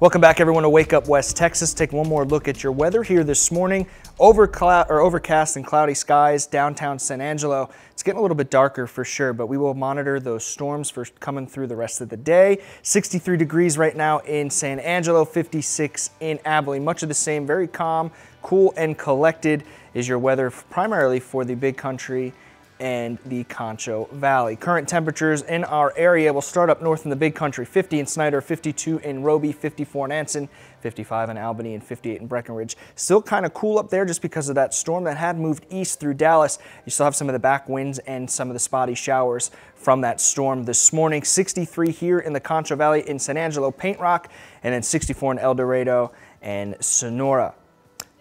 Welcome back, everyone, to Wake Up West Texas. Take one more look at your weather here this morning. or overcast and cloudy skies downtown San Angelo. It's getting a little bit darker for sure, but we will monitor those storms for coming through the rest of the day. 63 degrees right now in San Angelo, 56 in Abilene. Much of the same, very calm, cool, and collected is your weather primarily for the big country and the Concho Valley. Current temperatures in our area will start up north in the big country, 50 in Snyder, 52 in Roby, 54 in Anson, 55 in Albany, and 58 in Breckenridge. Still kind of cool up there just because of that storm that had moved east through Dallas. You still have some of the back winds and some of the spotty showers from that storm this morning. 63 here in the Concho Valley in San Angelo, Paint Rock, and then 64 in El Dorado and Sonora.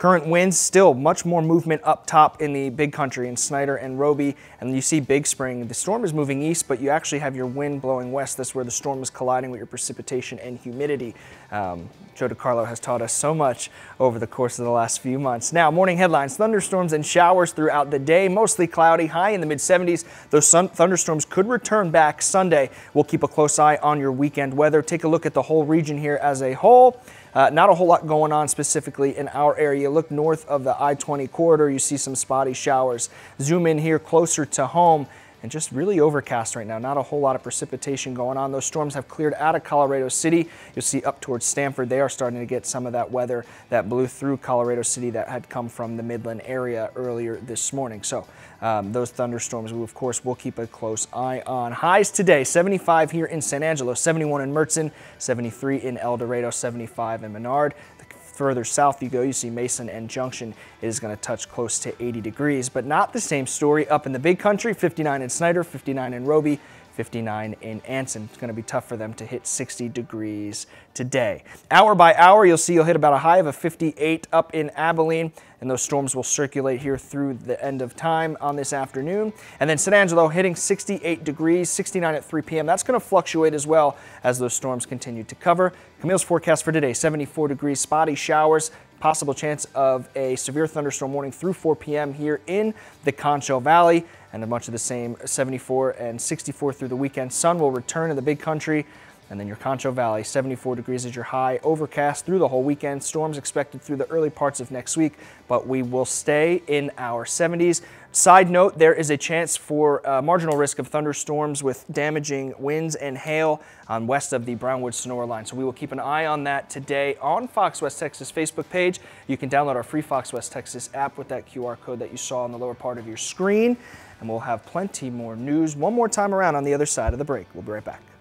Current winds, still much more movement up top in the big country in Snyder and Roby, and you see Big Spring. The storm is moving east, but you actually have your wind blowing west. That's where the storm is colliding with your precipitation and humidity. Um, Joe DiCarlo has taught us so much over the course of the last few months. Now, morning headlines, thunderstorms and showers throughout the day, mostly cloudy, high in the mid-70s. Those thunderstorms could return back Sunday. We'll keep a close eye on your weekend weather. Take a look at the whole region here as a whole. Uh, not a whole lot going on specifically in our area look north of the I-20 corridor, you see some spotty showers. Zoom in here closer to home and just really overcast right now. Not a whole lot of precipitation going on. Those storms have cleared out of Colorado City. You'll see up towards Stanford, they are starting to get some of that weather that blew through Colorado City that had come from the Midland area earlier this morning. So um, those thunderstorms, we of course will keep a close eye on. Highs today, 75 here in San Angelo, 71 in Mertzen, 73 in El Dorado, 75 in Menard. The further south you go, you see Mason and Junction is going to touch close to 80 degrees, but not the same story up in the big country, 59 in Snyder, 59 in Roby, 59 in Anson. It's going to be tough for them to hit 60 degrees today. Hour by hour, you'll see you'll hit about a high of a 58 up in Abilene and those storms will circulate here through the end of time on this afternoon. And then San Angelo hitting 68 degrees, 69 at 3 p.m. That's going to fluctuate as well as those storms continue to cover. Camille's forecast for today, 74 degrees, spotty showers, possible chance of a severe thunderstorm warning through 4 p.m. here in the Concho Valley and a bunch of the same 74 and 64 through the weekend. Sun will return in the big country and then your Concho Valley, 74 degrees is your high, overcast through the whole weekend. Storms expected through the early parts of next week, but we will stay in our 70s. Side note, there is a chance for uh, marginal risk of thunderstorms with damaging winds and hail on west of the Brownwood Sonora line. So we will keep an eye on that today on Fox West Texas Facebook page. You can download our free Fox West Texas app with that QR code that you saw on the lower part of your screen. And we'll have plenty more news one more time around on the other side of the break. We'll be right back.